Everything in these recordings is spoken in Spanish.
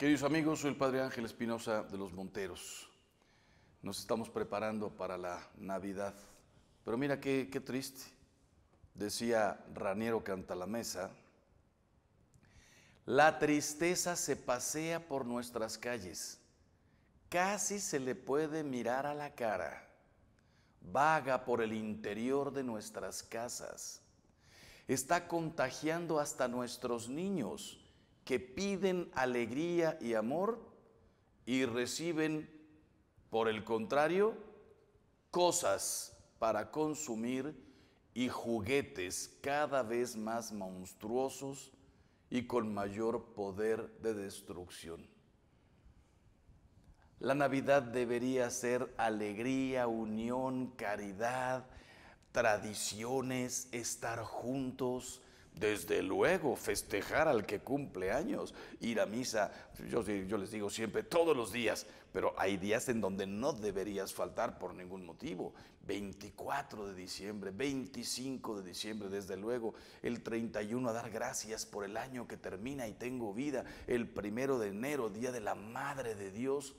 Queridos amigos, soy el Padre Ángel Espinosa de los Monteros. Nos estamos preparando para la Navidad. Pero mira qué, triste. Decía Raniero Cantalamesa, la tristeza se pasea por nuestras calles. Casi se le puede mirar a la cara. Vaga por el interior de nuestras casas. Está contagiando hasta nuestros niños que piden alegría y amor y reciben, por el contrario, cosas para consumir y juguetes cada vez más monstruosos y con mayor poder de destrucción. La Navidad debería ser alegría, unión, caridad, tradiciones, estar juntos, desde luego, festejar al que cumple años, ir a misa, yo, les digo siempre, todos los días, pero hay días en donde no deberías faltar por ningún motivo. 24 de diciembre, 25 de diciembre, desde luego, el 31 a dar gracias por el año que termina y tengo vida, el primero de enero, Día de la Madre de Dios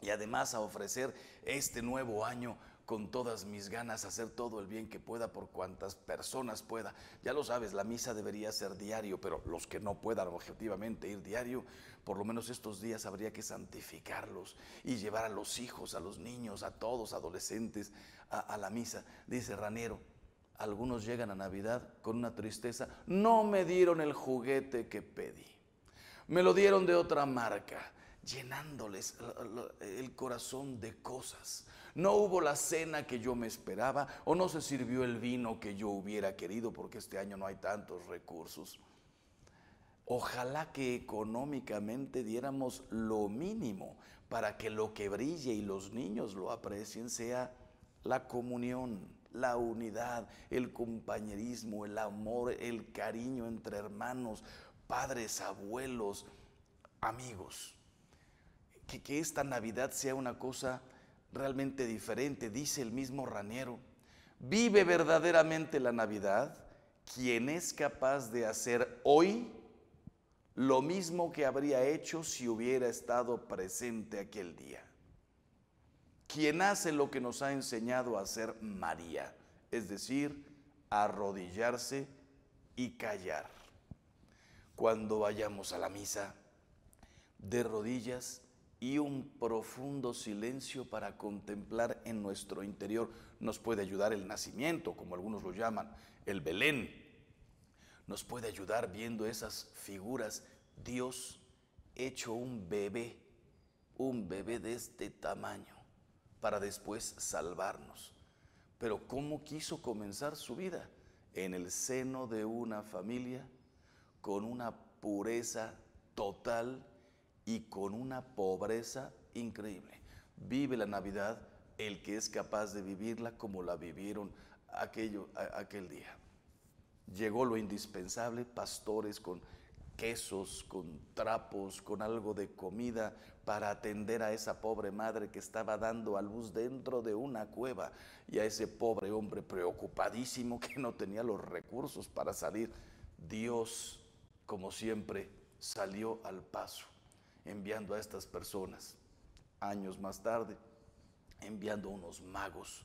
y además a ofrecer este nuevo año con todas mis ganas hacer todo el bien que pueda por cuantas personas pueda. Ya lo sabes, la misa debería ser diario, pero los que no puedan objetivamente ir diario, por lo menos estos días habría que santificarlos y llevar a los hijos, a los niños, a todos, adolescentes, a, a la misa. Dice Ranero, algunos llegan a Navidad con una tristeza, no me dieron el juguete que pedí, me lo dieron de otra marca llenándoles el corazón de cosas. No hubo la cena que yo me esperaba o no se sirvió el vino que yo hubiera querido porque este año no hay tantos recursos. Ojalá que económicamente diéramos lo mínimo para que lo que brille y los niños lo aprecien sea la comunión, la unidad, el compañerismo, el amor, el cariño entre hermanos, padres, abuelos, amigos que, esta Navidad sea una cosa realmente diferente, dice el mismo Ranero. Vive verdaderamente la Navidad quien es capaz de hacer hoy lo mismo que habría hecho si hubiera estado presente aquel día. Quien hace lo que nos ha enseñado a hacer María, es decir, arrodillarse y callar. Cuando vayamos a la misa, de rodillas, y un profundo silencio para contemplar en nuestro interior. Nos puede ayudar el nacimiento, como algunos lo llaman, el Belén. Nos puede ayudar viendo esas figuras. Dios hecho un bebé, un bebé de este tamaño, para después salvarnos. Pero ¿cómo quiso comenzar su vida? En el seno de una familia, con una pureza total y con una pobreza increíble. Vive la Navidad el que es capaz de vivirla como la vivieron aquel día. Llegó lo indispensable, pastores con quesos, con trapos, con algo de comida para atender a esa pobre madre que estaba dando a luz dentro de una cueva y a ese pobre hombre preocupadísimo que no tenía los recursos para salir. Dios, como siempre, salió al paso enviando a estas personas. Años más tarde, enviando unos magos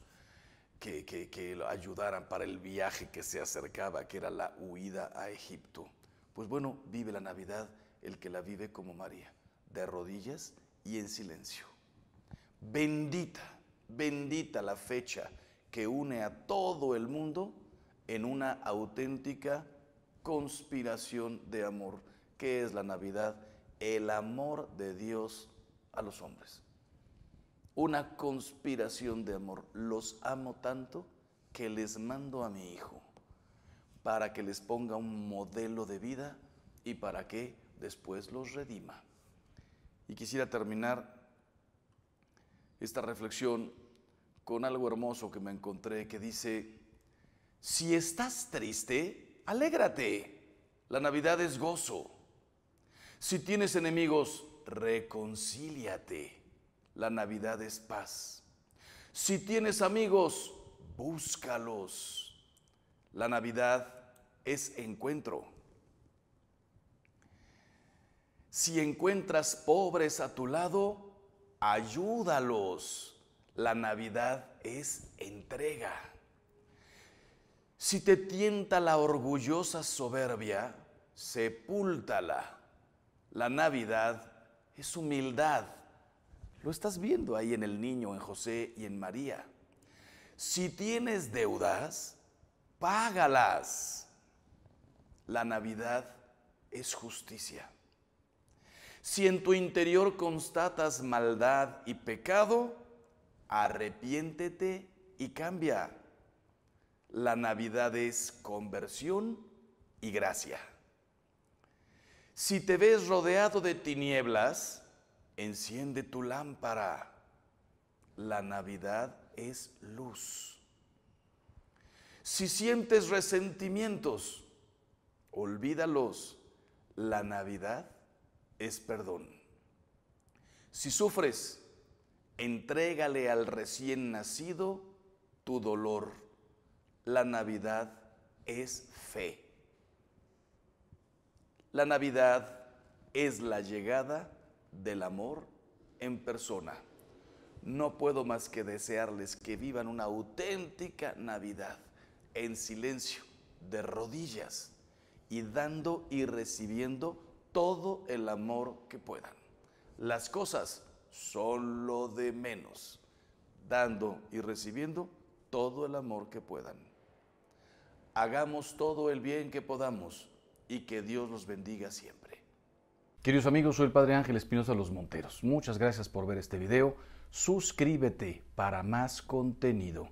que, que, ayudaran para el viaje que se acercaba, que era la huida a Egipto. Pues bueno, vive la Navidad el que la vive como María, de rodillas y en silencio. Bendita, bendita la fecha que une a todo el mundo en una auténtica conspiración de amor, que es la Navidad el amor de Dios a los hombres. Una conspiración de amor. Los amo tanto que les mando a mi hijo para que les ponga un modelo de vida y para que después los redima. Y quisiera terminar esta reflexión con algo hermoso que me encontré que dice, si estás triste, alégrate. La Navidad es gozo. Si tienes enemigos, reconcíliate. La Navidad es paz. Si tienes amigos, búscalos. La Navidad es encuentro. Si encuentras pobres a tu lado, ayúdalos. La Navidad es entrega. Si te tienta la orgullosa soberbia, sepúltala. La Navidad es humildad. Lo estás viendo ahí en el niño, en José y en María. Si tienes deudas, págalas. La Navidad es justicia. Si en tu interior constatas maldad y pecado, arrepiéntete y cambia. La Navidad es conversión y gracia. Si te ves rodeado de tinieblas, enciende tu lámpara. La Navidad es luz. Si sientes resentimientos, olvídalos. La Navidad es perdón. Si sufres, entrégale al recién nacido tu dolor. La Navidad es fe. La Navidad es la llegada del amor en persona. No puedo más que desearles que vivan una auténtica Navidad en silencio, de rodillas y dando y recibiendo todo el amor que puedan. Las cosas son lo de menos, dando y recibiendo todo el amor que puedan. Hagamos todo el bien que podamos y que Dios los bendiga siempre. Queridos amigos, soy el Padre Ángel Espinosa Los Monteros. Muchas gracias por ver este video. Suscríbete para más contenido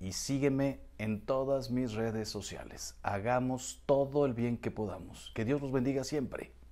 y sígueme en todas mis redes sociales. Hagamos todo el bien que podamos. Que Dios los bendiga siempre.